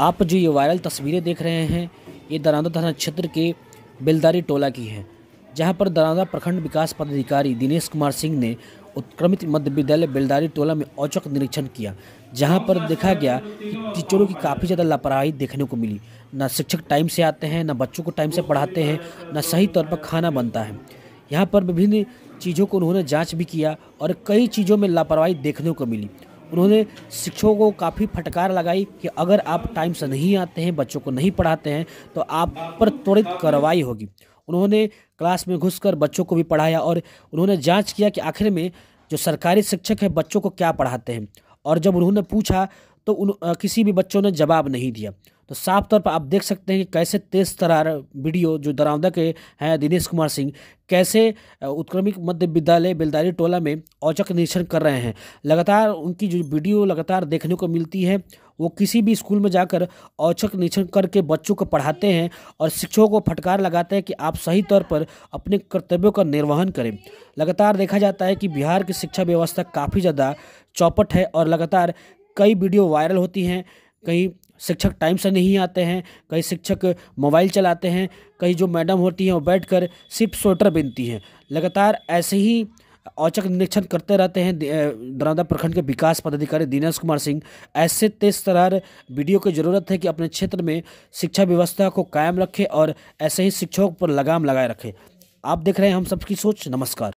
आप जो ये वायरल तस्वीरें देख रहे हैं ये दरांदा थाना क्षेत्र के बेलदारी टोला की है जहां पर दरांदा प्रखंड विकास पदाधिकारी दिनेश कुमार सिंह ने उत्क्रमित मध्य विद्यालय बेलदारी टोला में औचक निरीक्षण किया जहां पर देखा गया कि टीचरों की काफ़ी ज़्यादा लापरवाही देखने को मिली ना शिक्षक टाइम से आते हैं ना बच्चों को टाइम से पढ़ाते हैं ना सही तौर पर खाना बनता है यहाँ पर विभिन्न चीज़ों को उन्होंने जाँच भी किया और कई चीज़ों में लापरवाही देखने को मिली उन्होंने शिक्षकों को काफ़ी फटकार लगाई कि अगर आप टाइम से नहीं आते हैं बच्चों को नहीं पढ़ाते हैं तो आप पर त्वरित कार्रवाई होगी उन्होंने क्लास में घुसकर बच्चों को भी पढ़ाया और उन्होंने जांच किया कि आखिर में जो सरकारी शिक्षक है बच्चों को क्या पढ़ाते हैं और जब उन्होंने पूछा तो उन किसी भी बच्चों ने जवाब नहीं दिया तो साफ तौर पर आप देख सकते हैं कि कैसे तेज तरार वीडियो जो दरामदा के हैं दिनेश कुमार सिंह कैसे उत्क्रमिक मध्य विद्यालय बेलदारी टोला में औचक निरीक्षण कर रहे हैं लगातार उनकी जो वीडियो लगातार देखने को मिलती है वो किसी भी स्कूल में जाकर औचक निरीक्षण करके बच्चों को पढ़ाते हैं और शिक्षकों को फटकार लगाते हैं कि आप सही तौर पर अपने कर्तव्यों का निर्वहन करें लगातार देखा जाता है कि बिहार की शिक्षा व्यवस्था काफ़ी ज़्यादा चौपट है और लगातार कई वीडियो वायरल होती हैं कहीं शिक्षक टाइम से नहीं आते हैं कई शिक्षक मोबाइल चलाते हैं कई जो मैडम होती हैं वो बैठ कर सिर्फ स्वेटर बिनती हैं लगातार ऐसे ही औचक निरीक्षण करते रहते हैं दरौदा प्रखंड के विकास पदाधिकारी दिनेश कुमार सिंह ऐसे तेज तरार वीडियो की जरूरत है कि अपने क्षेत्र में शिक्षा व्यवस्था को कायम रखें और ऐसे ही शिक्षकों पर लगाम लगाए रखें आप देख रहे हैं हम सबकी सोच नमस्कार